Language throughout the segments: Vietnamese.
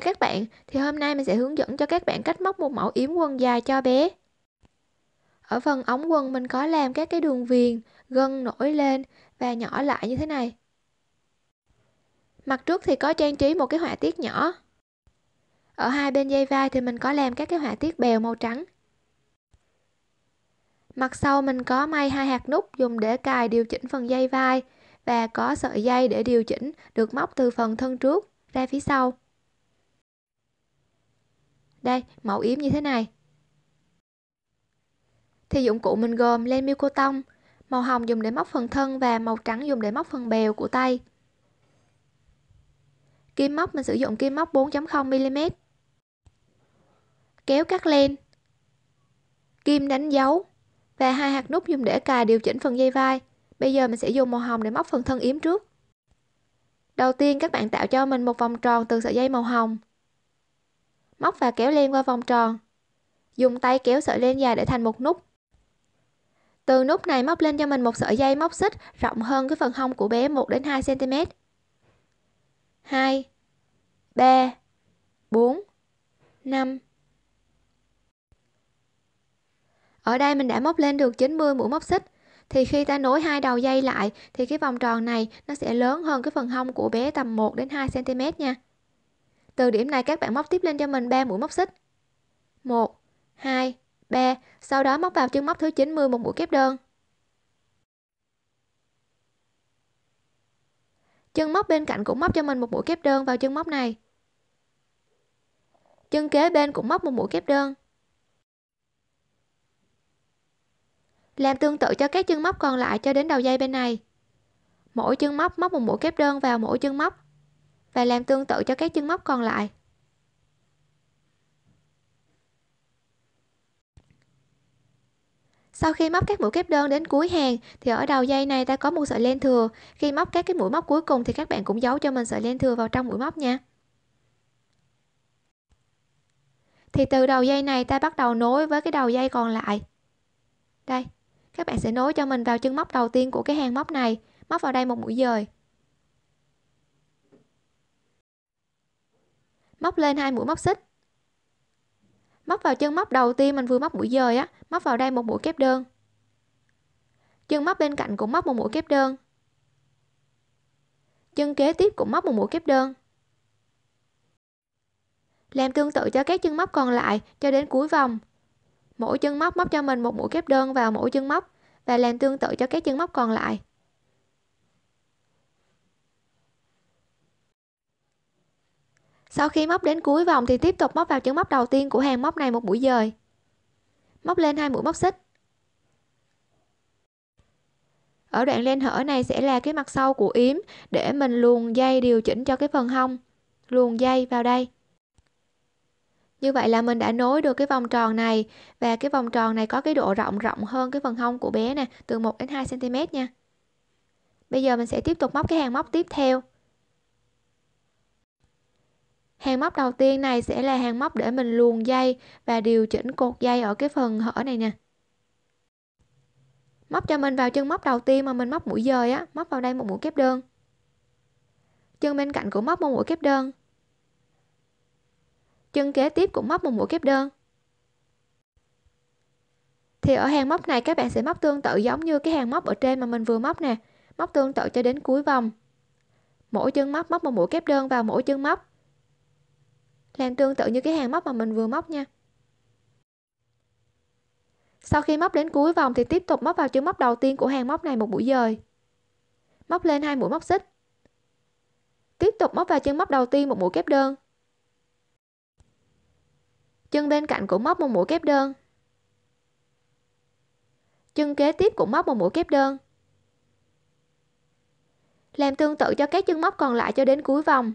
Chào các bạn, thì hôm nay mình sẽ hướng dẫn cho các bạn cách móc một mẫu yếm quần dài cho bé. Ở phần ống quần mình có làm các cái đường viền, gân nổi lên và nhỏ lại như thế này. Mặt trước thì có trang trí một cái họa tiết nhỏ. Ở hai bên dây vai thì mình có làm các cái họa tiết bèo màu trắng. Mặt sau mình có may hai hạt nút dùng để cài điều chỉnh phần dây vai và có sợi dây để điều chỉnh được móc từ phần thân trước ra phía sau. Đây, mẫu yếm như thế này. Thì dụng cụ mình gồm len miêu cô màu hồng dùng để móc phần thân và màu trắng dùng để móc phần bèo của tay. Kim móc mình sử dụng kim móc 4.0mm. Kéo cắt len. Kim đánh dấu và hai hạt nút dùng để cài điều chỉnh phần dây vai. Bây giờ mình sẽ dùng màu hồng để móc phần thân yếm trước. Đầu tiên các bạn tạo cho mình một vòng tròn từ sợi dây màu hồng móc và kéo len qua vòng tròn. Dùng tay kéo sợi len dài để thành một nút. Từ nút này móc lên cho mình một sợi dây móc xích rộng hơn cái phần hông của bé 1 đến 2 cm. 2 3 4 5 Ở đây mình đã móc lên được 90 mũi móc xích thì khi ta nối hai đầu dây lại thì cái vòng tròn này nó sẽ lớn hơn cái phần hông của bé tầm 1 đến 2 cm nha. Từ điểm này các bạn móc tiếp lên cho mình 3 mũi móc xích. 1, 2, 3, sau đó móc vào chân móc thứ 90 một mũi kép đơn. Chân móc bên cạnh cũng móc cho mình một mũi kép đơn vào chân móc này. Chân kế bên cũng móc một mũi kép đơn. Làm tương tự cho các chân móc còn lại cho đến đầu dây bên này. Mỗi chân móc móc một mũi kép đơn vào mỗi chân móc và làm tương tự cho các chân móc còn lại. Sau khi móc các mũi kép đơn đến cuối hàng thì ở đầu dây này ta có một sợi len thừa. Khi móc các cái mũi móc cuối cùng thì các bạn cũng giấu cho mình sợi len thừa vào trong mũi móc nha. Thì từ đầu dây này ta bắt đầu nối với cái đầu dây còn lại. Đây, các bạn sẽ nối cho mình vào chân móc đầu tiên của cái hàng móc này, móc vào đây một mũi dời. móc lên hai mũi móc xích móc vào chân móc đầu tiên mình vừa móc mũi dời á móc vào đây một mũi kép đơn chân móc bên cạnh cũng móc một mũi kép đơn chân kế tiếp cũng móc một mũi kép đơn làm tương tự cho các chân móc còn lại cho đến cuối vòng mỗi chân móc móc cho mình một mũi kép đơn vào mỗi chân móc và làm tương tự cho các chân móc còn lại Sau khi móc đến cuối vòng thì tiếp tục móc vào chữ móc đầu tiên của hàng móc này một mũi dời. Móc lên hai mũi móc xích. Ở đoạn len hở này sẽ là cái mặt sau của yếm để mình luồn dây điều chỉnh cho cái phần hông. Luồn dây vào đây. Như vậy là mình đã nối được cái vòng tròn này và cái vòng tròn này có cái độ rộng rộng hơn cái phần hông của bé nè, từ 1 đến 2 cm nha. Bây giờ mình sẽ tiếp tục móc cái hàng móc tiếp theo hàng móc đầu tiên này sẽ là hàng móc để mình luồn dây và điều chỉnh cột dây ở cái phần hở này nè móc cho mình vào chân móc đầu tiên mà mình móc mũi dời á móc vào đây một mũi kép đơn chân bên cạnh cũng móc một mũi kép đơn chân kế tiếp cũng móc một mũi kép đơn thì ở hàng móc này các bạn sẽ móc tương tự giống như cái hàng móc ở trên mà mình vừa móc nè móc tương tự cho đến cuối vòng mỗi chân móc móc một mũi kép đơn vào mỗi chân móc làm tương tự như cái hàng móc mà mình vừa móc nha sau khi móc đến cuối vòng thì tiếp tục móc vào chân móc đầu tiên của hàng móc này một mũi dời móc lên hai mũi móc xích tiếp tục móc vào chân móc đầu tiên một mũi kép đơn chân bên cạnh cũng móc một mũi kép đơn chân kế tiếp cũng móc một mũi kép đơn làm tương tự cho các chân móc còn lại cho đến cuối vòng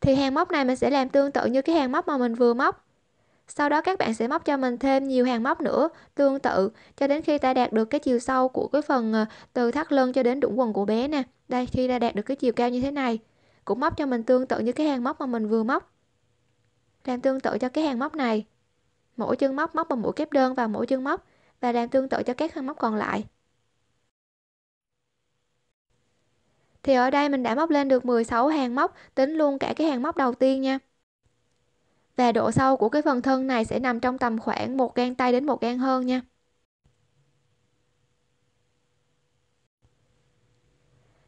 thì hàng móc này mình sẽ làm tương tự như cái hàng móc mà mình vừa móc sau đó các bạn sẽ móc cho mình thêm nhiều hàng móc nữa tương tự cho đến khi ta đạt được cái chiều sâu của cái phần ờ, từ thắt lưng cho đến đũng quần của bé nè đây khi ta đạt được cái chiều cao như thế này cũng móc cho mình tương tự như cái hàng móc mà mình vừa móc làm tương tự cho cái hàng móc này mỗi chân móc móc bằng mũi kép đơn vào mỗi chân móc và làm tương tự cho các hàng móc còn lại Thì ở đây mình đã móc lên được 16 hàng móc, tính luôn cả cái hàng móc đầu tiên nha. Và độ sâu của cái phần thân này sẽ nằm trong tầm khoảng một gang tay đến một gang hơn nha.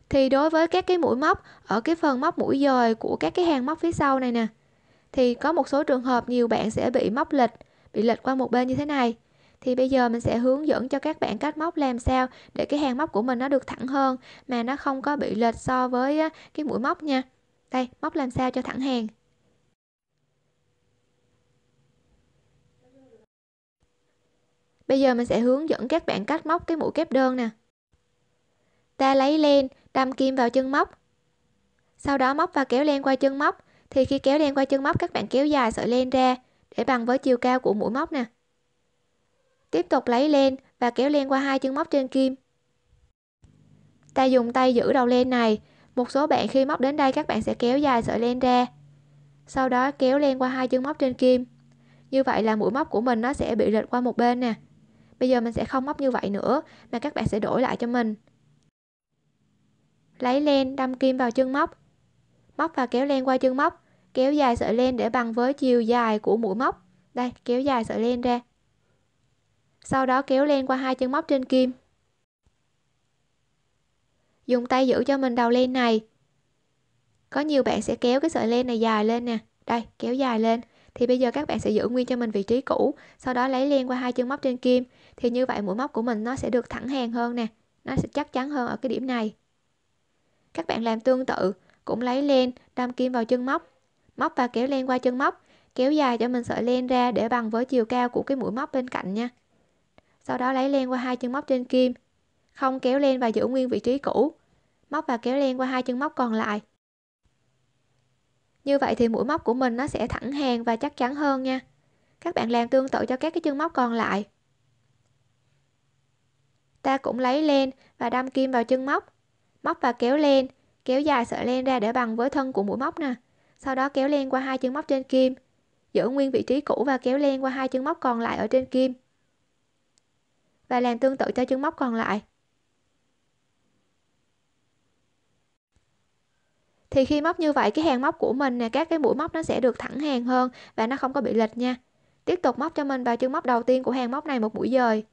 Thì đối với các cái mũi móc ở cái phần móc mũi dời của các cái hàng móc phía sau này nè thì có một số trường hợp nhiều bạn sẽ bị móc lệch, bị lệch qua một bên như thế này thì bây giờ mình sẽ hướng dẫn cho các bạn cách móc làm sao để cái hàng móc của mình nó được thẳng hơn mà nó không có bị lệch so với cái mũi móc nha đây móc làm sao cho thẳng hàng Bây giờ mình sẽ hướng dẫn các bạn cách móc cái mũi kép đơn nè. Ta lấy len, đâm kim vào chân móc. Sau đó móc và kéo len qua chân móc. Thì khi kéo len qua chân móc các bạn kéo dài sợi len ra để bằng với chiều cao của mũi móc nè tiếp tục lấy len và kéo len qua hai chân móc trên kim ta dùng tay giữ đầu len này một số bạn khi móc đến đây các bạn sẽ kéo dài sợi len ra sau đó kéo len qua hai chân móc trên kim như vậy là mũi móc của mình nó sẽ bị lệch qua một bên nè bây giờ mình sẽ không móc như vậy nữa mà các bạn sẽ đổi lại cho mình lấy len đâm kim vào chân móc móc và kéo len qua chân móc kéo dài sợi len để bằng với chiều dài của mũi móc đây kéo dài sợi len ra sau đó kéo len qua hai chân móc trên kim. Dùng tay giữ cho mình đầu len này. Có nhiều bạn sẽ kéo cái sợi len này dài lên nè. Đây, kéo dài lên. Thì bây giờ các bạn sẽ giữ nguyên cho mình vị trí cũ, sau đó lấy len qua hai chân móc trên kim. Thì như vậy mũi móc của mình nó sẽ được thẳng hàng hơn nè. Nó sẽ chắc chắn hơn ở cái điểm này. Các bạn làm tương tự, cũng lấy len, đâm kim vào chân móc. Móc và kéo len qua chân móc, kéo dài cho mình sợi len ra để bằng với chiều cao của cái mũi móc bên cạnh nha sau đó lấy len qua hai chân móc trên kim, không kéo len và giữ nguyên vị trí cũ, móc và kéo len qua hai chân móc còn lại. Như vậy thì mũi móc của mình nó sẽ thẳng hàng và chắc chắn hơn nha. Các bạn làm tương tự cho các cái chân móc còn lại. Ta cũng lấy len và đâm kim vào chân móc, móc và kéo len, kéo dài sợi len ra để bằng với thân của mũi móc nè. Sau đó kéo len qua hai chân móc trên kim, giữ nguyên vị trí cũ và kéo len qua hai chân móc còn lại ở trên kim và làm tương tự cho chân móc còn lại. Thì khi móc như vậy cái hàng móc của mình nè, các cái mũi móc nó sẽ được thẳng hàng hơn và nó không có bị lệch nha. Tiếp tục móc cho mình vào chân móc đầu tiên của hàng móc này một mũi dời.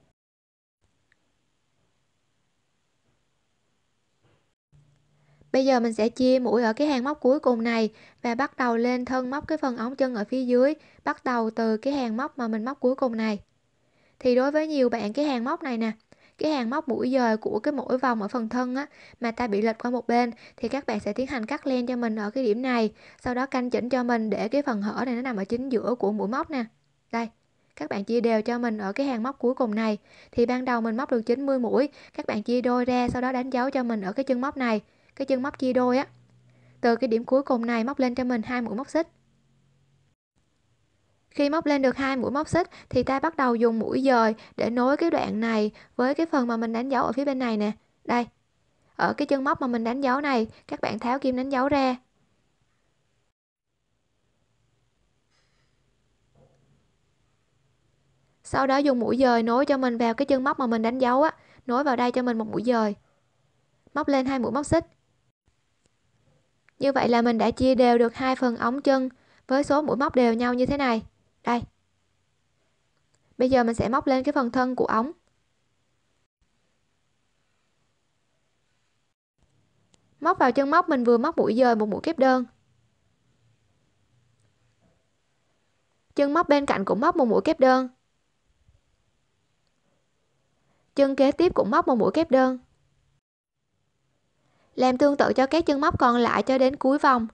Bây giờ mình sẽ chia mũi ở cái hàng móc cuối cùng này và bắt đầu lên thân móc cái phần ống chân ở phía dưới, bắt đầu từ cái hàng móc mà mình móc cuối cùng này thì đối với nhiều bạn cái hàng móc này nè cái hàng móc mũi dời của cái mũi vòng ở phần thân á mà ta bị lệch qua một bên thì các bạn sẽ tiến hành cắt len cho mình ở cái điểm này sau đó canh chỉnh cho mình để cái phần hở này nó nằm ở chính giữa của mũi móc nè đây các bạn chia đều cho mình ở cái hàng móc cuối cùng này thì ban đầu mình móc được 90 mũi các bạn chia đôi ra sau đó đánh dấu cho mình ở cái chân móc này cái chân móc chia đôi á từ cái điểm cuối cùng này móc lên cho mình hai mũi móc xích khi móc lên được hai mũi móc xích thì ta bắt đầu dùng mũi dời để nối cái đoạn này với cái phần mà mình đánh dấu ở phía bên này nè. Đây. Ở cái chân móc mà mình đánh dấu này, các bạn tháo kim đánh dấu ra. Sau đó dùng mũi dời nối cho mình vào cái chân móc mà mình đánh dấu á, nối vào đây cho mình một mũi dời. Móc lên hai mũi móc xích. Như vậy là mình đã chia đều được hai phần ống chân với số mũi móc đều nhau như thế này. Đây. Bây giờ mình sẽ móc lên cái phần thân của ống. Móc vào chân móc mình vừa móc mũi dời một mũi kép đơn. Chân móc bên cạnh cũng móc một mũi kép đơn. Chân kế tiếp cũng móc một mũi kép đơn. Làm tương tự cho các chân móc còn lại cho đến cuối vòng.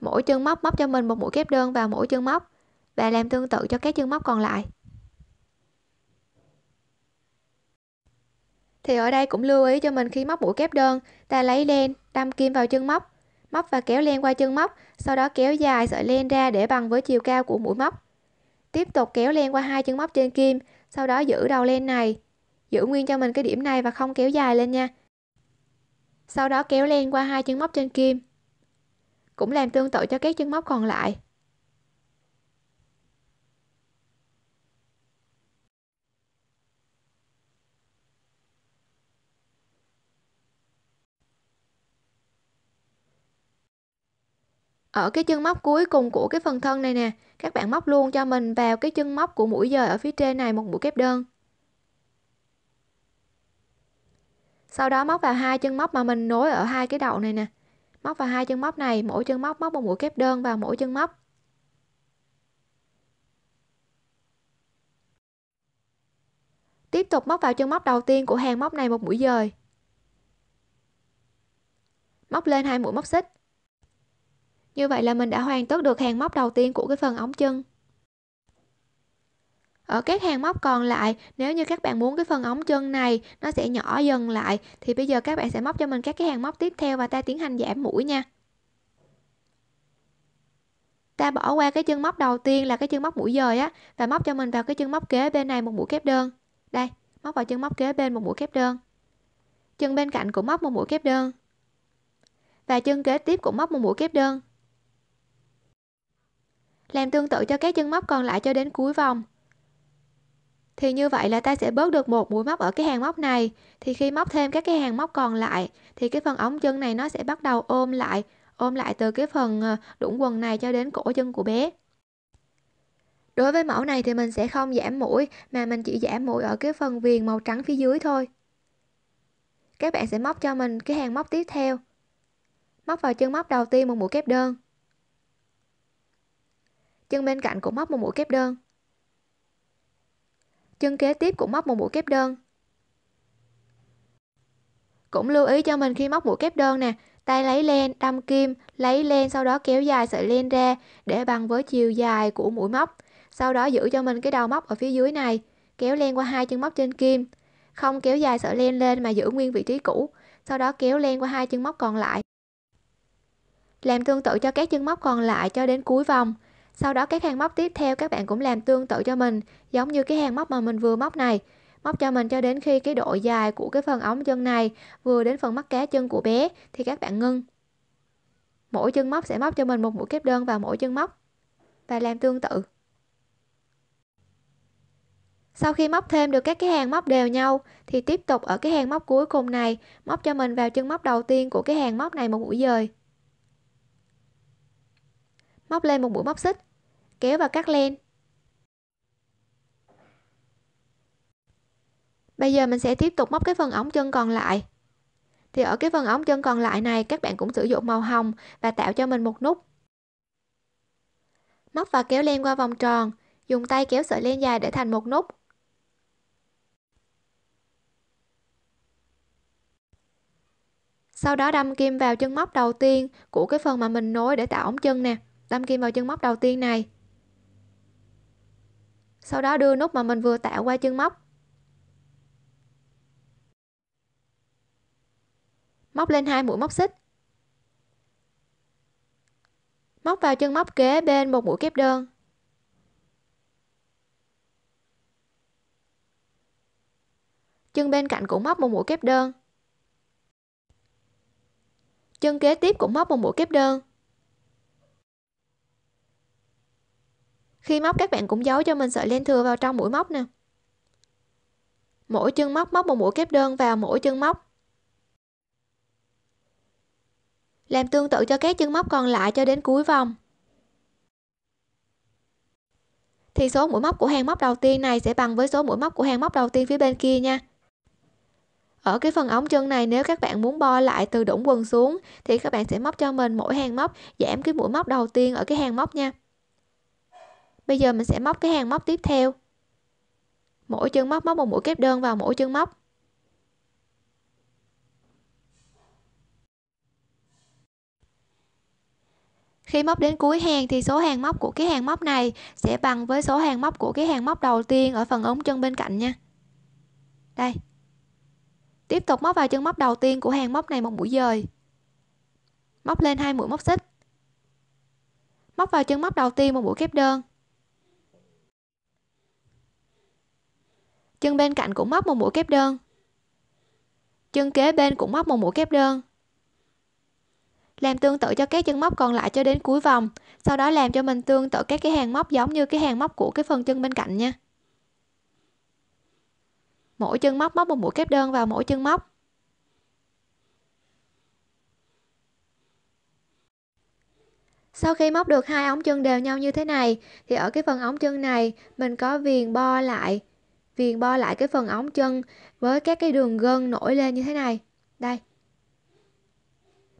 Mỗi chân móc móc cho mình một mũi kép đơn vào mỗi chân móc và làm tương tự cho các chân móc còn lại. Thì ở đây cũng lưu ý cho mình khi móc mũi kép đơn, ta lấy len, đâm kim vào chân móc, móc và kéo len qua chân móc, sau đó kéo dài sợi len ra để bằng với chiều cao của mũi móc. Tiếp tục kéo len qua hai chân móc trên kim, sau đó giữ đầu len này, giữ nguyên cho mình cái điểm này và không kéo dài lên nha. Sau đó kéo len qua hai chân móc trên kim. Cũng làm tương tự cho các chân móc còn lại. ở cái chân móc cuối cùng của cái phần thân này nè các bạn móc luôn cho mình vào cái chân móc của mũi dời ở phía trên này một mũi kép đơn sau đó móc vào hai chân móc mà mình nối ở hai cái đầu này nè móc vào hai chân móc này mỗi chân móc móc một mũi kép đơn vào mỗi chân móc tiếp tục móc vào chân móc đầu tiên của hàng móc này một mũi dời móc lên hai mũi móc xích như vậy là mình đã hoàn tất được hàng móc đầu tiên của cái phần ống chân. Ở các hàng móc còn lại, nếu như các bạn muốn cái phần ống chân này nó sẽ nhỏ dần lại thì bây giờ các bạn sẽ móc cho mình các cái hàng móc tiếp theo và ta tiến hành giảm mũi nha. Ta bỏ qua cái chân móc đầu tiên là cái chân móc mũi dời á và móc cho mình vào cái chân móc kế bên này một mũi kép đơn. Đây, móc vào chân móc kế bên một mũi kép đơn. Chân bên cạnh cũng móc một mũi kép đơn. Và chân kế tiếp cũng móc một mũi kép đơn làm tương tự cho các chân móc còn lại cho đến cuối vòng thì như vậy là ta sẽ bớt được một mũi móc ở cái hàng móc này thì khi móc thêm các cái hàng móc còn lại thì cái phần ống chân này nó sẽ bắt đầu ôm lại ôm lại từ cái phần ờ, đũng quần này cho đến cổ chân của bé đối với mẫu này thì mình sẽ không giảm mũi mà mình chỉ giảm mũi ở cái phần viền màu trắng phía dưới thôi các bạn sẽ móc cho mình cái hàng móc tiếp theo móc vào chân móc đầu tiên một mũi kép đơn chân bên cạnh cũng móc một mũi kép đơn chân kế tiếp cũng móc một mũi kép đơn cũng lưu ý cho mình khi móc mũi kép đơn nè tay lấy len đâm kim lấy len sau đó kéo dài sợi len ra để bằng với chiều dài của mũi móc sau đó giữ cho mình cái đầu móc ở phía dưới này kéo len qua hai chân móc trên kim không kéo dài sợi len lên mà giữ nguyên vị trí cũ sau đó kéo len qua hai chân móc còn lại làm tương tự cho các chân móc còn lại cho đến cuối vòng sau đó các hàng móc tiếp theo các bạn cũng làm tương tự cho mình, giống như cái hàng móc mà mình vừa móc này. Móc cho mình cho đến khi cái độ dài của cái phần ống chân này vừa đến phần mắt cá chân của bé thì các bạn ngưng. Mỗi chân móc sẽ móc cho mình một mũi kép đơn vào mỗi chân móc và làm tương tự. Sau khi móc thêm được các cái hàng móc đều nhau thì tiếp tục ở cái hàng móc cuối cùng này móc cho mình vào chân móc đầu tiên của cái hàng móc này một mũi dời. Móc lên một mũi móc xích kéo và cắt len bây giờ mình sẽ tiếp tục móc cái phần ống chân còn lại thì ở cái phần ống chân còn lại này các bạn cũng sử dụng màu hồng và tạo cho mình một nút móc và kéo len qua vòng tròn dùng tay kéo sợi len dài để thành một nút sau đó đâm kim vào chân móc đầu tiên của cái phần mà mình nối để tạo ống chân nè đâm kim vào chân móc đầu tiên này sau đó đưa nút mà mình vừa tạo qua chân móc. Móc lên hai mũi móc xích. Móc vào chân móc kế bên một mũi kép đơn. Chân bên cạnh cũng móc một mũi kép đơn. Chân kế tiếp cũng móc một mũi kép đơn. Khi móc các bạn cũng giấu cho mình sợi len thừa vào trong mũi móc nè. Mỗi chân móc móc một mũi kép đơn vào mỗi chân móc. Làm tương tự cho các chân móc còn lại cho đến cuối vòng. Thì số mũi móc của hàng móc đầu tiên này sẽ bằng với số mũi móc của hàng móc đầu tiên phía bên kia nha. Ở cái phần ống chân này nếu các bạn muốn bo lại từ đũng quần xuống thì các bạn sẽ móc cho mình mỗi hàng móc giảm cái mũi móc đầu tiên ở cái hàng móc nha bây giờ mình sẽ móc cái hàng móc tiếp theo mỗi chân móc móc một mũi kép đơn vào mỗi chân móc khi móc đến cuối hàng thì số hàng móc của cái hàng móc này sẽ bằng với số hàng móc của cái hàng móc đầu tiên ở phần ống chân bên cạnh nha đây tiếp tục móc vào chân móc đầu tiên của hàng móc này một mũi dời móc lên hai mũi móc xích móc vào chân móc đầu tiên một mũi kép đơn chân bên cạnh cũng móc một mũi kép đơn chân kế bên cũng móc một mũi kép đơn làm tương tự cho các chân móc còn lại cho đến cuối vòng sau đó làm cho mình tương tự các cái hàng móc giống như cái hàng móc của cái phần chân bên cạnh nha mỗi chân móc móc một mũi kép đơn vào mỗi chân móc sau khi móc được hai ống chân đều nhau như thế này thì ở cái phần ống chân này mình có viền bo lại viền bo lại cái phần ống chân với các cái đường gân nổi lên như thế này đây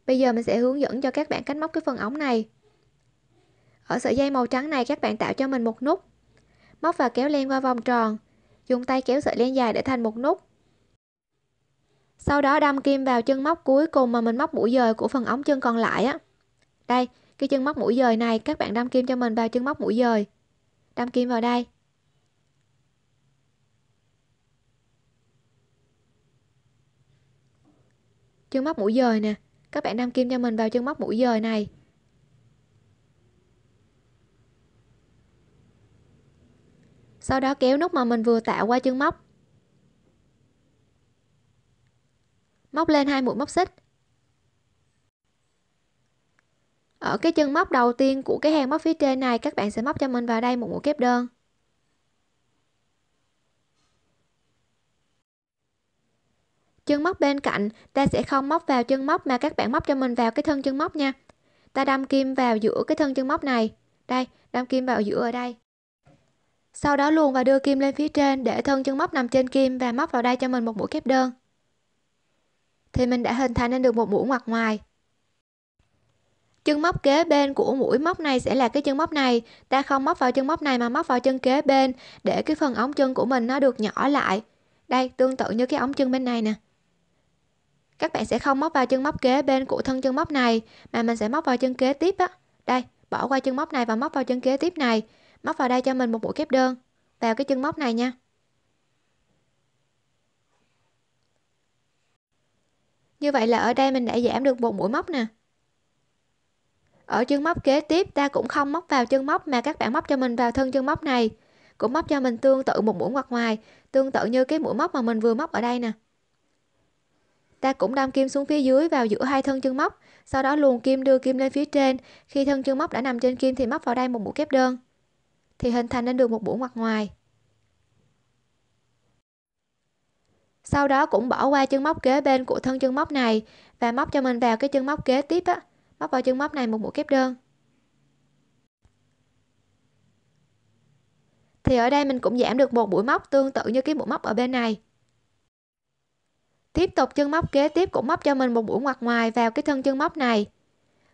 bây giờ mình sẽ hướng dẫn cho các bạn cách móc cái phần ống này ở sợi dây màu trắng này các bạn tạo cho mình một nút móc và kéo len qua vòng tròn dùng tay kéo sợi len dài để thành một nút sau đó đâm kim vào chân móc cuối cùng mà mình móc mũi dời của phần ống chân còn lại á đây cái chân móc mũi dời này các bạn đâm kim cho mình vào chân móc mũi dời đâm kim vào đây Chân móc mũi dời nè Các bạn đâm kim cho mình vào chân móc mũi dời này Sau đó kéo nút mà mình vừa tạo qua chân móc Móc lên hai mũi móc xích Ở cái chân móc đầu tiên của cái hàng móc phía trên này các bạn sẽ móc cho mình vào đây một mũi kép đơn chân móc bên cạnh ta sẽ không móc vào chân móc mà các bạn móc cho mình vào cái thân chân móc nha ta đâm kim vào giữa cái thân chân móc này đây đâm kim vào giữa ở đây sau đó luồn và đưa kim lên phía trên để thân chân móc nằm trên kim và móc vào đây cho mình một mũi kép đơn thì mình đã hình thành nên được một mũi ngoặt ngoài chân móc kế bên của mũi móc này sẽ là cái chân móc này ta không móc vào chân móc này mà móc vào chân kế bên để cái phần ống chân của mình nó được nhỏ lại đây tương tự như cái ống chân bên này nè các bạn sẽ không móc vào chân móc kế bên của thân chân móc này mà mình sẽ móc vào chân kế tiếp á đây bỏ qua chân móc này và móc vào chân kế tiếp này móc vào đây cho mình một mũi kép đơn vào cái chân móc này nha như vậy là ở đây mình đã giảm được một mũi móc nè ở chân móc kế tiếp ta cũng không móc vào chân móc mà các bạn móc cho mình vào thân chân móc này cũng móc cho mình tương tự một mũi ngoặt ngoài tương tự như cái mũi móc mà mình vừa móc ở đây nè Ta cũng đâm kim xuống phía dưới vào giữa hai thân chân móc, sau đó luồn kim đưa kim lên phía trên, khi thân chân móc đã nằm trên kim thì móc vào đây một mũi kép đơn. Thì hình thành nên được một mũi ngoặt ngoài. Sau đó cũng bỏ qua chân móc kế bên của thân chân móc này và móc cho mình vào cái chân móc kế tiếp á, móc vào chân móc này một mũi kép đơn. Thì ở đây mình cũng giảm được một mũi móc tương tự như cái mũi móc ở bên này tiếp tục chân móc kế tiếp cũng móc cho mình một mũi ngoặt ngoài vào cái thân chân móc này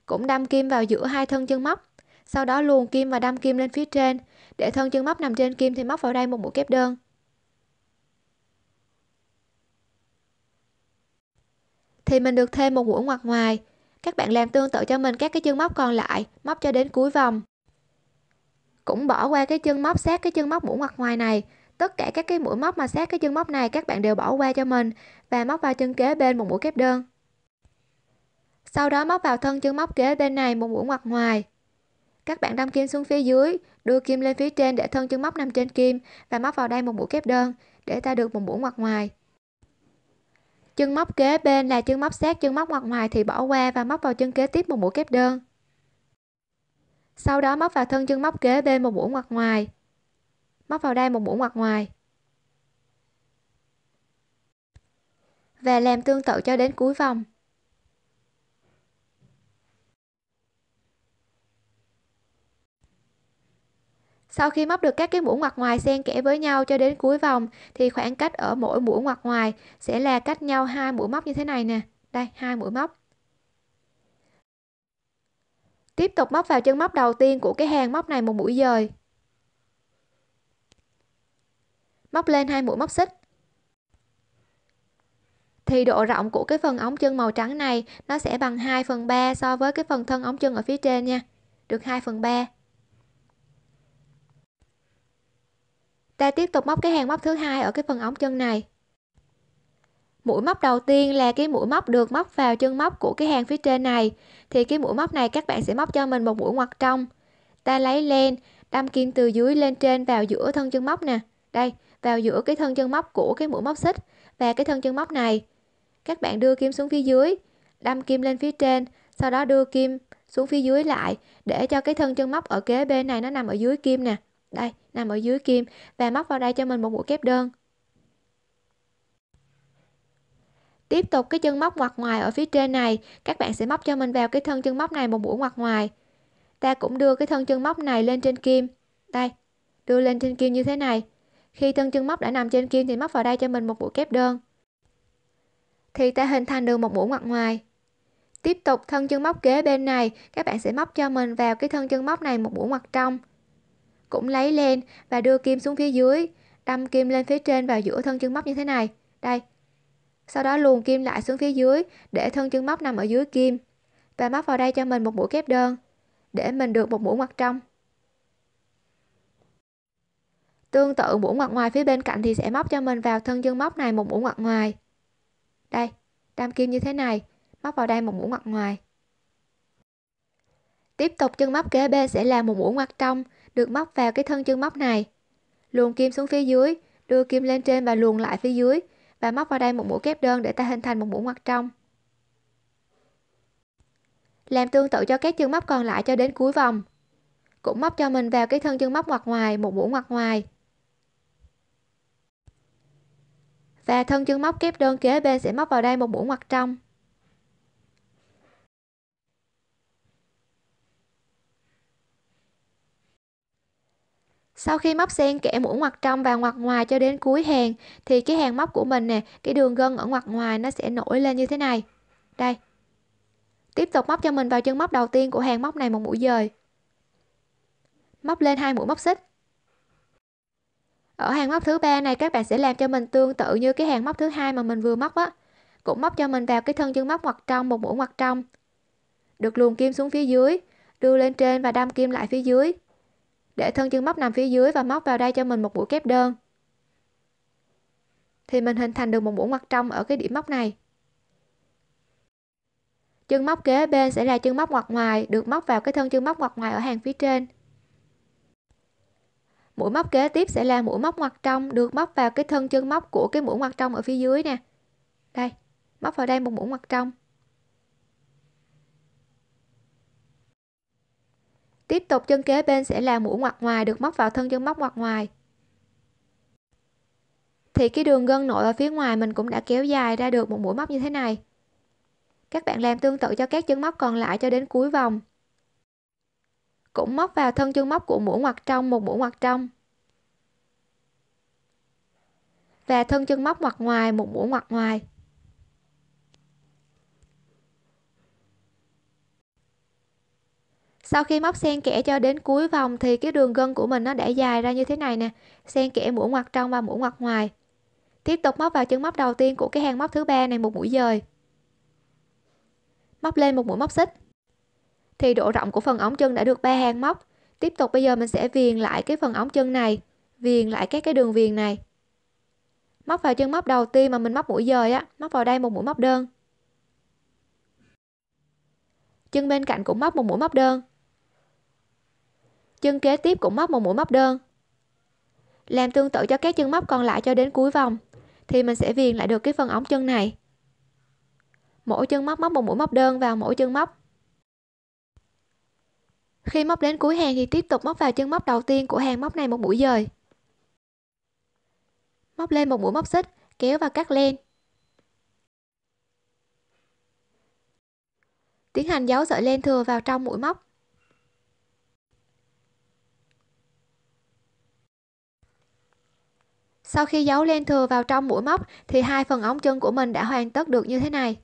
cũng đâm kim vào giữa hai thân chân móc sau đó luồn kim và đâm kim lên phía trên để thân chân móc nằm trên kim thì móc vào đây một mũi kép đơn thì mình được thêm một mũi ngoặt ngoài các bạn làm tương tự cho mình các cái chân móc còn lại móc cho đến cuối vòng cũng bỏ qua cái chân móc sát cái chân móc mũi ngoặt ngoài này tất cả các cái mũi móc mà sát cái chân móc này các bạn đều bỏ qua cho mình và móc vào chân kế bên một mũi kép đơn sau đó móc vào thân chân móc kế bên này một mũi ngoặt ngoài các bạn đâm kim xuống phía dưới đưa kim lên phía trên để thân chân móc nằm trên kim và móc vào đây một mũi kép đơn để ta được một mũi ngoặt ngoài chân móc kế bên là chân móc sát chân móc ngoặt ngoài thì bỏ qua và móc vào chân kế tiếp một mũi kép đơn sau đó móc vào thân chân móc kế bên một mũi ngoặt ngoài móc vào đây một mũi ngoặt ngoài và làm tương tự cho đến cuối vòng Sau khi móc được các cái mũi ngoặt ngoài xen kẽ với nhau cho đến cuối vòng thì khoảng cách ở mỗi mũi ngoặt ngoài sẽ là cách nhau hai mũi móc như thế này nè. Đây, hai mũi móc. Tiếp tục móc vào chân móc đầu tiên của cái hàng móc này một mũi dời. móc lên hai mũi móc xích thì độ rộng của cái phần ống chân màu trắng này nó sẽ bằng 2 phần 3 so với cái phần thân ống chân ở phía trên nha được 2 phần 3 ta tiếp tục móc cái hàng móc thứ hai ở cái phần ống chân này mũi móc đầu tiên là cái mũi móc được móc vào chân móc của cái hàng phía trên này thì cái mũi móc này các bạn sẽ móc cho mình một mũi ngoặt trong ta lấy len đâm kim từ dưới lên trên vào giữa thân chân móc nè đây vào giữa cái thân chân móc của cái mũi móc xích và cái thân chân móc này. Các bạn đưa kim xuống phía dưới, đâm kim lên phía trên, sau đó đưa kim xuống phía dưới lại để cho cái thân chân móc ở kế bên này nó nằm ở dưới kim nè. Đây, nằm ở dưới kim và móc vào đây cho mình một mũi kép đơn. Tiếp tục cái chân móc ngoặt ngoài ở phía trên này, các bạn sẽ móc cho mình vào cái thân chân móc này một mũi ngoặt ngoài. Ta cũng đưa cái thân chân móc này lên trên kim. Đây, đưa lên trên kim như thế này khi thân chân móc đã nằm trên kim thì móc vào đây cho mình một mũi kép đơn. Thì ta hình thành được một mũi ngoặt ngoài. Tiếp tục thân chân móc kế bên này, các bạn sẽ móc cho mình vào cái thân chân móc này một mũi ngoặt trong. Cũng lấy lên và đưa kim xuống phía dưới, đâm kim lên phía trên vào giữa thân chân móc như thế này. Đây. Sau đó luồn kim lại xuống phía dưới để thân chân móc nằm ở dưới kim và móc vào đây cho mình một mũi kép đơn để mình được một mũi ngoặt trong tương tự mũi ngoặt ngoài phía bên cạnh thì sẽ móc cho mình vào thân chân móc này một mũi ngoặt ngoài đây đam kim như thế này móc vào đây một mũi ngoặt ngoài tiếp tục chân móc kế bên sẽ là một mũi ngoặt trong được móc vào cái thân chân móc này luồn kim xuống phía dưới đưa kim lên trên và luồn lại phía dưới và móc vào đây một mũi kép đơn để ta hình thành một mũi ngoặt trong làm tương tự cho các chân móc còn lại cho đến cuối vòng cũng móc cho mình vào cái thân chân móc ngoặt ngoài một mũi ngoặt ngoài và thân chân móc kép đơn kế bên sẽ móc vào đây một mũi ngoặt trong Sau khi móc xen kẽ mũi ngoặt trong và ngoặt ngoài cho đến cuối hàng thì cái hàng móc của mình nè, cái đường gân ở ngoặt ngoài nó sẽ nổi lên như thế này. Đây. Tiếp tục móc cho mình vào chân móc đầu tiên của hàng móc này một mũi dời. Móc lên hai mũi móc xích ở hàng móc thứ ba này các bạn sẽ làm cho mình tương tự như cái hàng móc thứ hai mà mình vừa móc á cũng móc cho mình vào cái thân chân móc ngoặt trong một mũi ngoặt trong được luồn kim xuống phía dưới đưa lên trên và đâm kim lại phía dưới để thân chân móc nằm phía dưới và móc vào đây cho mình một mũi kép đơn thì mình hình thành được một mũi ngoặt trong ở cái điểm móc này chân móc kế bên sẽ là chân móc ngoặt ngoài được móc vào cái thân chân móc ngoặt ngoài ở hàng phía trên mũi móc kế tiếp sẽ là mũi móc ngoặt trong được móc vào cái thân chân móc của cái mũi ngoặt trong ở phía dưới nè đây móc vào đây một mũi ngoặt trong tiếp tục chân kế bên sẽ là mũi ngoặt ngoài được móc vào thân chân móc ngoặt ngoài thì cái đường gân nội ở phía ngoài mình cũng đã kéo dài ra được một mũi móc như thế này các bạn làm tương tự cho các chân móc còn lại cho đến cuối vòng cũng móc vào thân chân móc của mũi ngoặt trong một mũi ngoặt trong và thân chân móc ngoặt ngoài một mũi ngoặt ngoài sau khi móc xen kẽ cho đến cuối vòng thì cái đường gân của mình nó đã dài ra như thế này nè xen kẽ mũi ngoặt trong và mũi ngoặt ngoài tiếp tục móc vào chân móc đầu tiên của cái hàng móc thứ ba này một mũi dời móc lên một mũi móc xích thì độ rộng của phần ống chân đã được ba hàng móc. Tiếp tục bây giờ mình sẽ viền lại cái phần ống chân này, viền lại các cái đường viền này. Móc vào chân móc đầu tiên mà mình móc mũi dời á, móc vào đây một mũi móc đơn. Chân bên cạnh cũng móc một mũi móc đơn. Chân kế tiếp cũng móc một mũi móc đơn. Làm tương tự cho các chân móc còn lại cho đến cuối vòng thì mình sẽ viền lại được cái phần ống chân này. Mỗi chân móc móc một mũi móc đơn vào mỗi chân móc khi móc đến cuối hàng thì tiếp tục móc vào chân móc đầu tiên của hàng móc này một mũi dời. Móc lên một mũi móc xích, kéo và cắt len. Tiến hành giấu sợi len thừa vào trong mũi móc. Sau khi giấu len thừa vào trong mũi móc thì hai phần ống chân của mình đã hoàn tất được như thế này.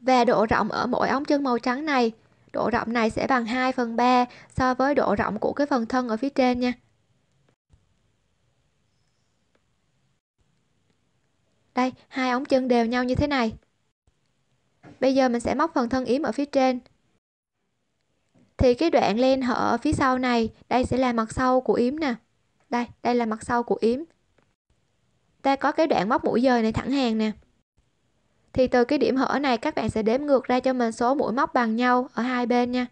Về độ rộng ở mỗi ống chân màu trắng này, độ rộng này sẽ bằng 2 phần 3 so với độ rộng của cái phần thân ở phía trên nha. Đây, hai ống chân đều nhau như thế này. Bây giờ mình sẽ móc phần thân yếm ở phía trên. Thì cái đoạn len hở ở phía sau này, đây sẽ là mặt sau của yếm nè. Đây, đây là mặt sau của yếm. Ta có cái đoạn móc mũi dời này thẳng hàng nè thì từ cái điểm hở này các bạn sẽ đếm ngược ra cho mình số mũi móc bằng nhau ở hai bên nha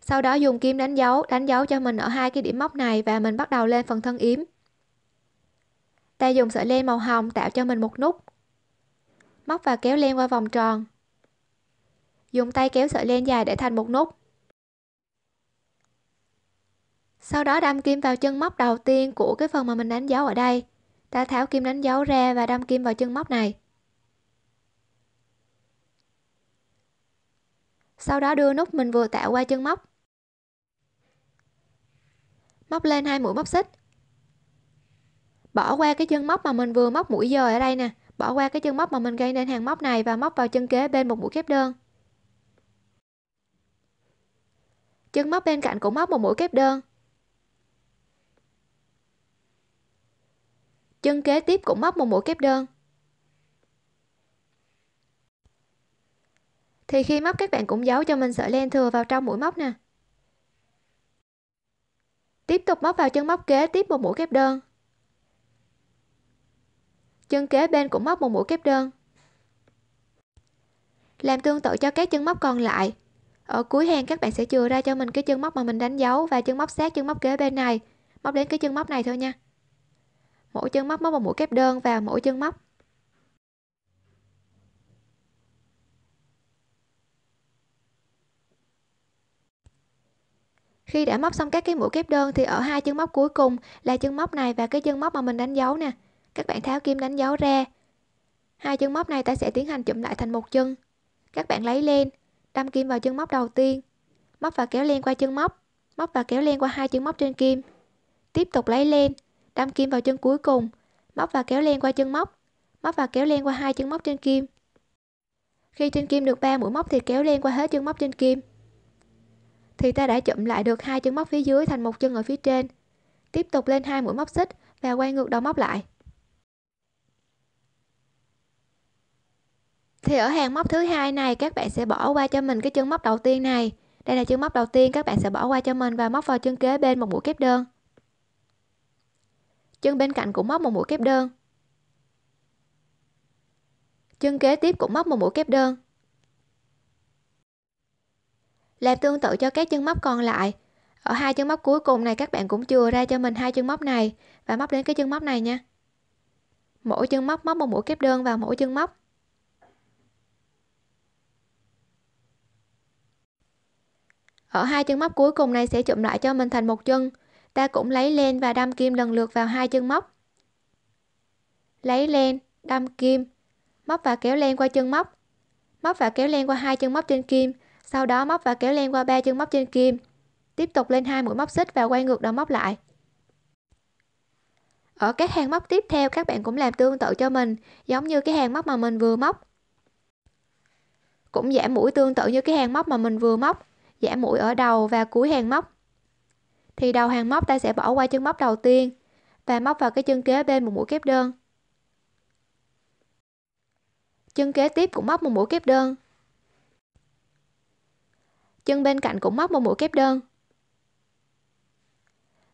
sau đó dùng kim đánh dấu đánh dấu cho mình ở hai cái điểm móc này và mình bắt đầu lên phần thân yếm ta dùng sợi len màu hồng tạo cho mình một nút móc và kéo len qua vòng tròn dùng tay kéo sợi len dài để thành một nút sau đó đâm kim vào chân móc đầu tiên của cái phần mà mình đánh dấu ở đây Ta tháo kim đánh dấu ra và đâm kim vào chân móc này. Sau đó đưa nút mình vừa tạo qua chân móc. Móc lên hai mũi móc xích. Bỏ qua cái chân móc mà mình vừa móc mũi dời ở đây nè. Bỏ qua cái chân móc mà mình gây nên hàng móc này và móc vào chân kế bên một mũi kép đơn. Chân móc bên cạnh cũng móc một mũi kép đơn. chân kế tiếp cũng móc một mũi kép đơn thì khi móc các bạn cũng giấu cho mình sợi len thừa vào trong mũi móc nè tiếp tục móc vào chân móc kế tiếp một mũi kép đơn chân kế bên cũng móc một mũi kép đơn làm tương tự cho các chân móc còn lại ở cuối hàng các bạn sẽ chừa ra cho mình cái chân móc mà mình đánh dấu và chân móc sát chân móc kế bên này móc đến cái chân móc này thôi nha mỗi chân móc móc một mũi kép đơn vào mỗi chân móc khi đã móc xong các cái mũi kép đơn thì ở hai chân móc cuối cùng là chân móc này và cái chân móc mà mình đánh dấu nè các bạn tháo kim đánh dấu ra hai chân móc này ta sẽ tiến hành chụm lại thành một chân các bạn lấy len đâm kim vào chân móc đầu tiên móc và kéo len qua chân móc móc và kéo len qua hai chân móc trên kim tiếp tục lấy len đâm kim vào chân cuối cùng, móc và kéo len qua chân móc, móc và kéo len qua hai chân móc trên kim. Khi trên kim được 3 mũi móc thì kéo len qua hết chân móc trên kim. Thì ta đã chụm lại được hai chân móc phía dưới thành một chân ở phía trên. Tiếp tục lên hai mũi móc xích và quay ngược đầu móc lại. Thì ở hàng móc thứ hai này các bạn sẽ bỏ qua cho mình cái chân móc đầu tiên này. Đây là chân móc đầu tiên các bạn sẽ bỏ qua cho mình và móc vào chân kế bên một mũi kép đơn chân bên cạnh cũng móc một mũi kép đơn chân kế tiếp cũng móc một mũi kép đơn làm tương tự cho các chân móc còn lại ở hai chân móc cuối cùng này các bạn cũng chừa ra cho mình hai chân móc này và móc đến cái chân móc này nha mỗi chân móc móc một mũi kép đơn vào mỗi chân móc ở hai chân móc cuối cùng này sẽ chụm lại cho mình thành một chân ta cũng lấy len và đâm kim lần lượt vào hai chân móc. Lấy len, đâm kim, móc và kéo len qua chân móc, móc và kéo len qua hai chân móc trên kim, sau đó móc và kéo len qua ba chân móc trên kim. Tiếp tục lên hai mũi móc xích và quay ngược đầu móc lại. Ở các hàng móc tiếp theo các bạn cũng làm tương tự cho mình, giống như cái hàng móc mà mình vừa móc. Cũng giảm mũi tương tự như cái hàng móc mà mình vừa móc, giảm mũi ở đầu và cuối hàng móc thì đầu hàng móc ta sẽ bỏ qua chân móc đầu tiên và móc vào cái chân kế bên một mũi kép đơn chân kế tiếp cũng móc một mũi kép đơn chân bên cạnh cũng móc một mũi kép đơn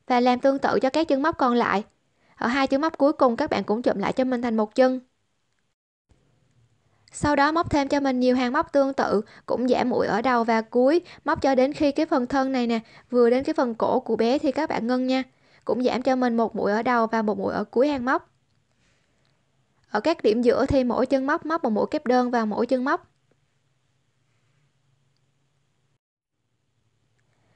và làm tương tự cho các chân móc còn lại ở hai chân móc cuối cùng các bạn cũng chụm lại cho mình thành một chân sau đó móc thêm cho mình nhiều hàng móc tương tự, cũng giảm mũi ở đầu và cuối, móc cho đến khi cái phần thân này nè, vừa đến cái phần cổ của bé thì các bạn ngưng nha. Cũng giảm cho mình một mũi ở đầu và một mũi ở cuối hàng móc. Ở các điểm giữa thì mỗi chân móc móc một mũi kép đơn vào mỗi chân móc.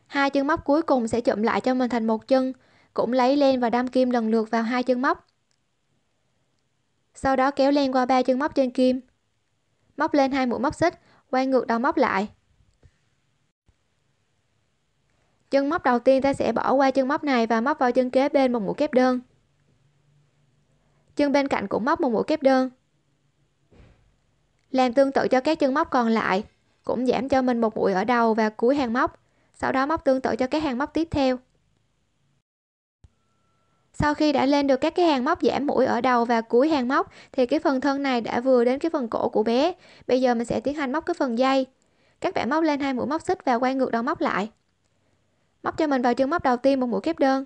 Hai chân móc cuối cùng sẽ chụm lại cho mình thành một chân, cũng lấy len và đâm kim lần lượt vào hai chân móc. Sau đó kéo len qua ba chân móc trên kim móc lên hai mũi móc xích, quay ngược đầu móc lại. Chân móc đầu tiên ta sẽ bỏ qua chân móc này và móc vào chân kế bên một mũi kép đơn. Chân bên cạnh cũng móc một mũi kép đơn. Làm tương tự cho các chân móc còn lại, cũng giảm cho mình một mũi ở đầu và cuối hàng móc, sau đó móc tương tự cho các hàng móc tiếp theo sau khi đã lên được các cái hàng móc giảm mũi ở đầu và cuối hàng móc thì cái phần thân này đã vừa đến cái phần cổ của bé bây giờ mình sẽ tiến hành móc cái phần dây các bạn móc lên hai mũi móc xích và quay ngược đầu móc lại móc cho mình vào chân móc đầu tiên một mũi kép đơn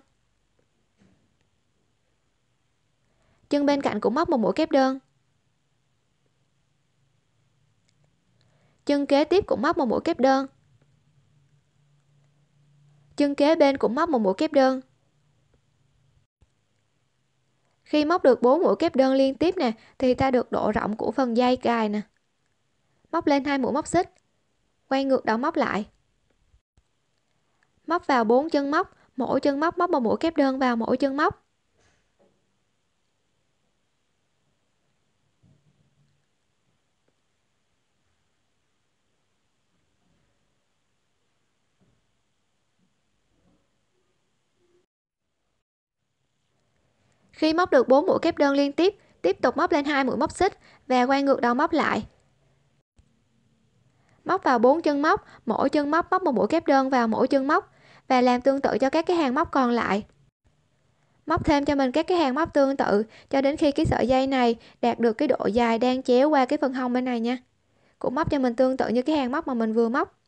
chân bên cạnh cũng móc một mũi kép đơn chân kế tiếp cũng móc một mũi kép đơn chân kế bên cũng móc một mũi kép đơn khi móc được 4 mũi kép đơn liên tiếp nè thì ta được độ rộng của phần dây cài nè. Móc lên hai mũi móc xích. Quay ngược đầu móc lại. Móc vào 4 chân móc, mỗi chân móc móc một mũi kép đơn vào mỗi chân móc. Khi móc được 4 mũi kép đơn liên tiếp, tiếp tục móc lên hai mũi móc xích và quay ngược đầu móc lại. Móc vào 4 chân móc, mỗi chân móc móc một mũi kép đơn vào mỗi chân móc và làm tương tự cho các cái hàng móc còn lại. Móc thêm cho mình các cái hàng móc tương tự cho đến khi cái sợi dây này đạt được cái độ dài đang chéo qua cái phần hông bên này nha. Cũng móc cho mình tương tự như cái hàng móc mà mình vừa móc.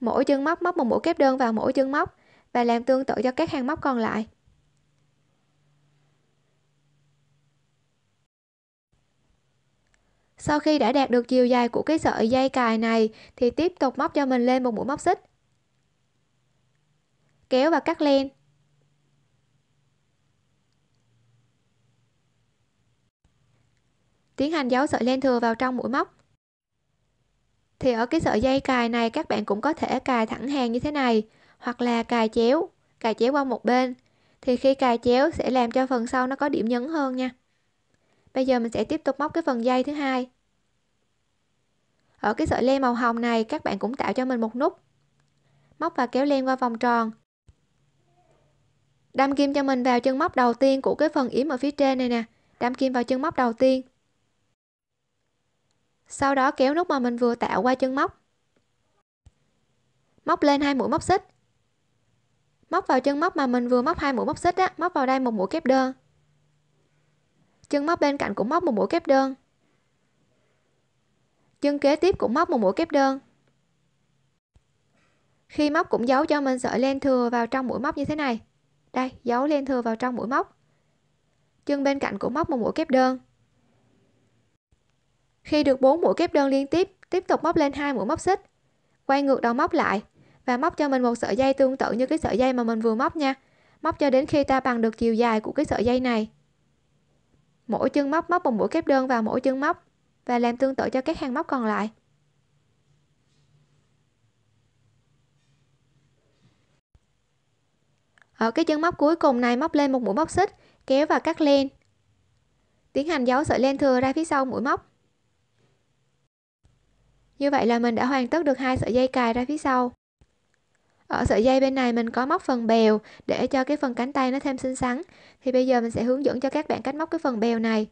Mỗi chân móc móc một mũi kép đơn vào mỗi chân móc và làm tương tự cho các hàng móc còn lại. Sau khi đã đạt được chiều dài của cái sợi dây cài này thì tiếp tục móc cho mình lên một mũi móc xích. Kéo và cắt len. Tiến hành giấu sợi len thừa vào trong mũi móc. Thì ở cái sợi dây cài này các bạn cũng có thể cài thẳng hàng như thế này hoặc là cài chéo, cài chéo qua một bên. Thì khi cài chéo sẽ làm cho phần sau nó có điểm nhấn hơn nha bây giờ mình sẽ tiếp tục móc cái phần dây thứ hai ở cái sợi len màu hồng này các bạn cũng tạo cho mình một nút móc và kéo len qua vòng tròn đâm kim cho mình vào chân móc đầu tiên của cái phần yếm ở phía trên này nè đâm kim vào chân móc đầu tiên sau đó kéo nút mà mình vừa tạo qua chân móc móc lên hai mũi móc xích móc vào chân móc mà mình vừa móc hai mũi móc xích á móc vào đây một mũi kép đơn chân móc bên cạnh cũng móc một mũi kép đơn chân kế tiếp cũng móc một mũi kép đơn khi móc cũng giấu cho mình sợi len thừa vào trong mũi móc như thế này đây giấu len thừa vào trong mũi móc chân bên cạnh cũng móc một mũi kép đơn khi được 4 mũi kép đơn liên tiếp tiếp tục móc lên hai mũi móc xích quay ngược đầu móc lại và móc cho mình một sợi dây tương tự như cái sợi dây mà mình vừa móc nha móc cho đến khi ta bằng được chiều dài của cái sợi dây này mỗi chân móc móc một mũi kép đơn vào mỗi chân móc và làm tương tự cho các hàng móc còn lại ở cái chân móc cuối cùng này móc lên một mũi móc xích kéo và cắt len tiến hành giấu sợi len thừa ra phía sau mũi móc như vậy là mình đã hoàn tất được hai sợi dây cài ra phía sau ở sợi dây bên này mình có móc phần bèo để cho cái phần cánh tay nó thêm xinh xắn thì bây giờ mình sẽ hướng dẫn cho các bạn cách móc cái phần bèo này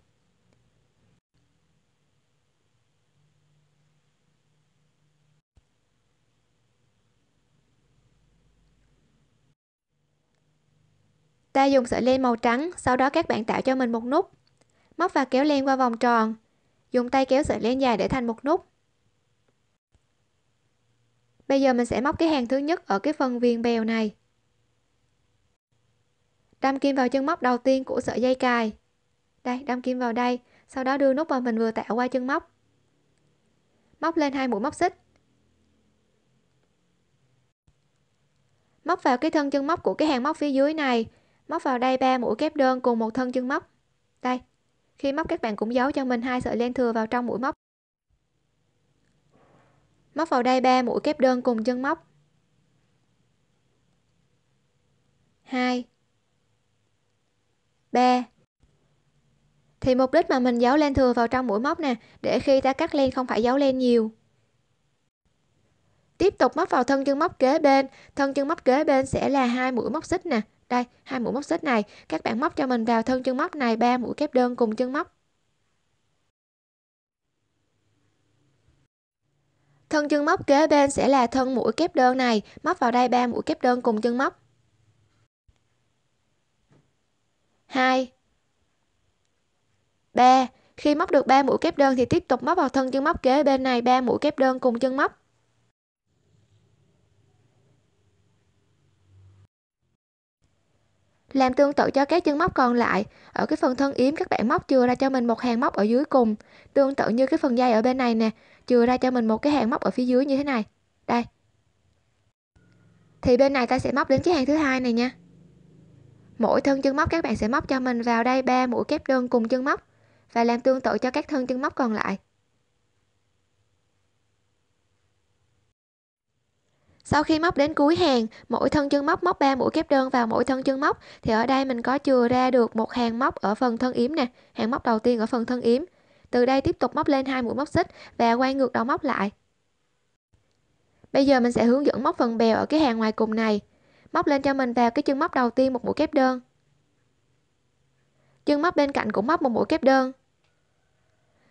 ta dùng sợi len màu trắng sau đó các bạn tạo cho mình một nút móc và kéo len qua vòng tròn dùng tay kéo sợi len dài để thành một nút Bây giờ mình sẽ móc cái hàng thứ nhất ở cái phần viền bèo này. Đâm kim vào chân móc đầu tiên của sợi dây cài. Đây, đâm kim vào đây, sau đó đưa nút mà mình vừa tạo qua chân móc. Móc lên hai mũi móc xích. Móc vào cái thân chân móc của cái hàng móc phía dưới này, móc vào đây ba mũi kép đơn cùng một thân chân móc. Đây. Khi móc các bạn cũng giấu cho mình hai sợi len thừa vào trong mũi móc móc vào đây 3 mũi kép đơn cùng chân móc 2 3 thì mục đích mà mình giấu len thừa vào trong mũi móc nè để khi ta cắt len không phải giấu len nhiều tiếp tục móc vào thân chân móc kế bên thân chân móc kế bên sẽ là hai mũi móc xích nè đây hai mũi móc xích này các bạn móc cho mình vào thân chân móc này ba mũi kép đơn cùng chân móc Thân chân móc kế bên sẽ là thân mũi kép đơn này, móc vào đây 3 mũi kép đơn cùng chân móc. 2 3. Khi móc được 3 mũi kép đơn thì tiếp tục móc vào thân chân móc kế bên này 3 mũi kép đơn cùng chân móc. Làm tương tự cho các chân móc còn lại, ở cái phần thân yếm các bạn móc chừa ra cho mình một hàng móc ở dưới cùng, tương tự như cái phần dây ở bên này nè, chừa ra cho mình một cái hàng móc ở phía dưới như thế này. Đây. Thì bên này ta sẽ móc đến cái hàng thứ hai này nha. Mỗi thân chân móc các bạn sẽ móc cho mình vào đây 3 mũi kép đơn cùng chân móc và làm tương tự cho các thân chân móc còn lại. Sau khi móc đến cuối hàng, mỗi thân chân móc móc 3 mũi kép đơn vào mỗi thân chân móc thì ở đây mình có chừa ra được một hàng móc ở phần thân yếm nè, hàng móc đầu tiên ở phần thân yếm. Từ đây tiếp tục móc lên hai mũi móc xích và quay ngược đầu móc lại. Bây giờ mình sẽ hướng dẫn móc phần bèo ở cái hàng ngoài cùng này. Móc lên cho mình vào cái chân móc đầu tiên một mũi kép đơn. Chân móc bên cạnh cũng móc một mũi kép đơn.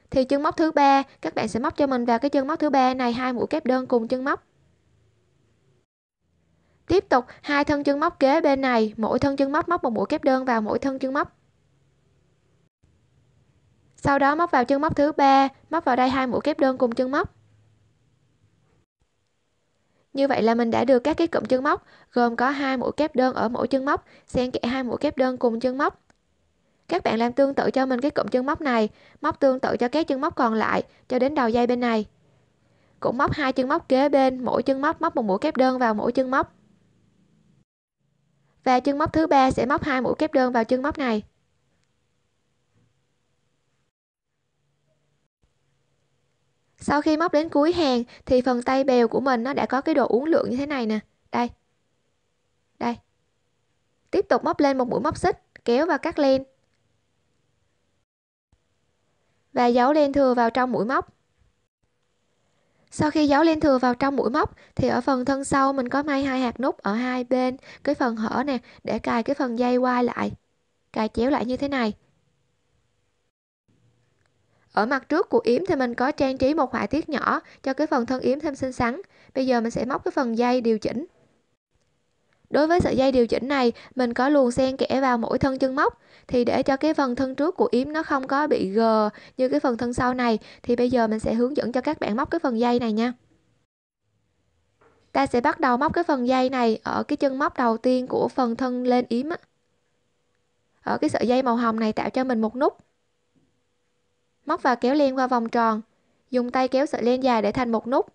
Thì chân móc thứ ba, các bạn sẽ móc cho mình vào cái chân móc thứ ba này hai mũi kép đơn cùng chân móc tiếp tục hai thân chân móc kế bên này mỗi thân chân móc móc một mũi kép đơn vào mỗi thân chân móc sau đó móc vào chân móc thứ ba móc vào đây hai mũi kép đơn cùng chân móc như vậy là mình đã được các cái cụm chân móc gồm có hai mũi kép đơn ở mỗi chân móc xen kẽ hai mũi kép đơn cùng chân móc các bạn làm tương tự cho mình cái cụm chân móc này móc tương tự cho các chân móc còn lại cho đến đầu dây bên này cũng móc hai chân móc kế bên mỗi chân móc móc một mũi kép đơn vào mỗi chân móc và chân móc thứ ba sẽ móc hai mũi kép đơn vào chân móc này sau khi móc đến cuối hàng thì phần tay bèo của mình nó đã có cái độ uốn lượn như thế này nè đây đây tiếp tục móc lên một mũi móc xích kéo và cắt len và giấu len thừa vào trong mũi móc sau khi giấu len thừa vào trong mũi móc thì ở phần thân sau mình có may hai hạt nút ở hai bên cái phần hở nè để cài cái phần dây quai lại. Cài chéo lại như thế này. Ở mặt trước của yếm thì mình có trang trí một họa tiết nhỏ cho cái phần thân yếm thêm xinh xắn. Bây giờ mình sẽ móc cái phần dây điều chỉnh. Đối với sợi dây điều chỉnh này, mình có luồn xen kẽ vào mỗi thân chân móc thì để cho cái phần thân trước của yếm nó không có bị gờ như cái phần thân sau này thì bây giờ mình sẽ hướng dẫn cho các bạn móc cái phần dây này nha. Ta sẽ bắt đầu móc cái phần dây này ở cái chân móc đầu tiên của phần thân lên yếm Ở cái sợi dây màu hồng này tạo cho mình một nút. Móc và kéo len qua vòng tròn, dùng tay kéo sợi len dài để thành một nút.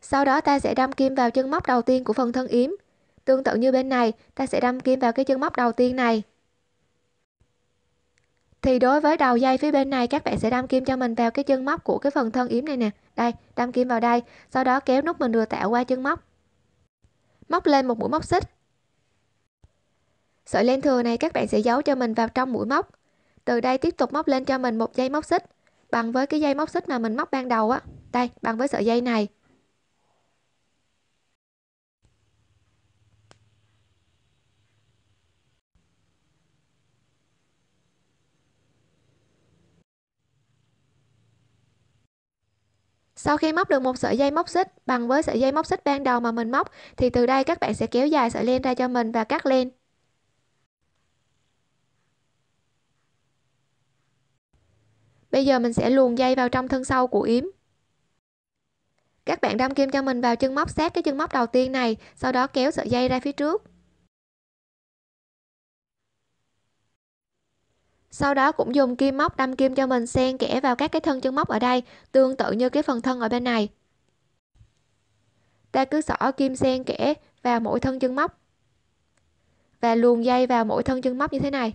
Sau đó ta sẽ đâm kim vào chân móc đầu tiên của phần thân yếm. Tương tự như bên này, ta sẽ đâm kim vào cái chân móc đầu tiên này. Thì đối với đầu dây phía bên này các bạn sẽ đâm kim cho mình vào cái chân móc của cái phần thân yếm này nè. Đây, đâm kim vào đây, sau đó kéo nút mình vừa tạo qua chân móc. Móc lên một mũi móc xích. Sợi len thừa này các bạn sẽ giấu cho mình vào trong mũi móc. Từ đây tiếp tục móc lên cho mình một dây móc xích bằng với cái dây móc xích mà mình móc ban đầu á. Đây, bằng với sợi dây này. Sau khi móc được một sợi dây móc xích bằng với sợi dây móc xích ban đầu mà mình móc thì từ đây các bạn sẽ kéo dài sợi len ra cho mình và cắt len. Bây giờ mình sẽ luồn dây vào trong thân sau của yếm. Các bạn đâm kim cho mình vào chân móc sát cái chân móc đầu tiên này, sau đó kéo sợi dây ra phía trước. sau đó cũng dùng kim móc đâm kim cho mình xen kẽ vào các cái thân chân móc ở đây tương tự như cái phần thân ở bên này ta cứ xỏ kim xen kẽ vào mỗi thân chân móc và luồn dây vào mỗi thân chân móc như thế này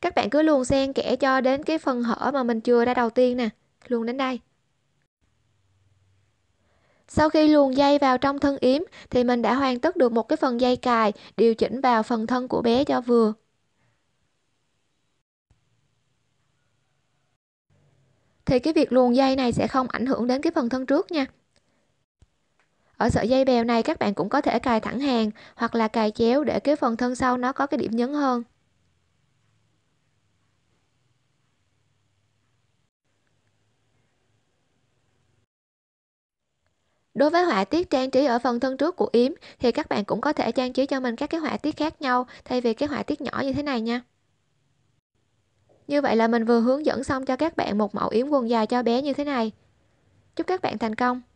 các bạn cứ luồn xen kẽ cho đến cái phần hở mà mình chưa ra đầu tiên nè luồn đến đây sau khi luồn dây vào trong thân yếm thì mình đã hoàn tất được một cái phần dây cài điều chỉnh vào phần thân của bé cho vừa. Thì cái việc luồn dây này sẽ không ảnh hưởng đến cái phần thân trước nha. Ở sợi dây bèo này các bạn cũng có thể cài thẳng hàng hoặc là cài chéo để cái phần thân sau nó có cái điểm nhấn hơn. Đối với họa tiết trang trí ở phần thân trước của yếm thì các bạn cũng có thể trang trí cho mình các cái họa tiết khác nhau thay vì cái họa tiết nhỏ như thế này nha. Như vậy là mình vừa hướng dẫn xong cho các bạn một mẫu yếm quần dài cho bé như thế này. Chúc các bạn thành công!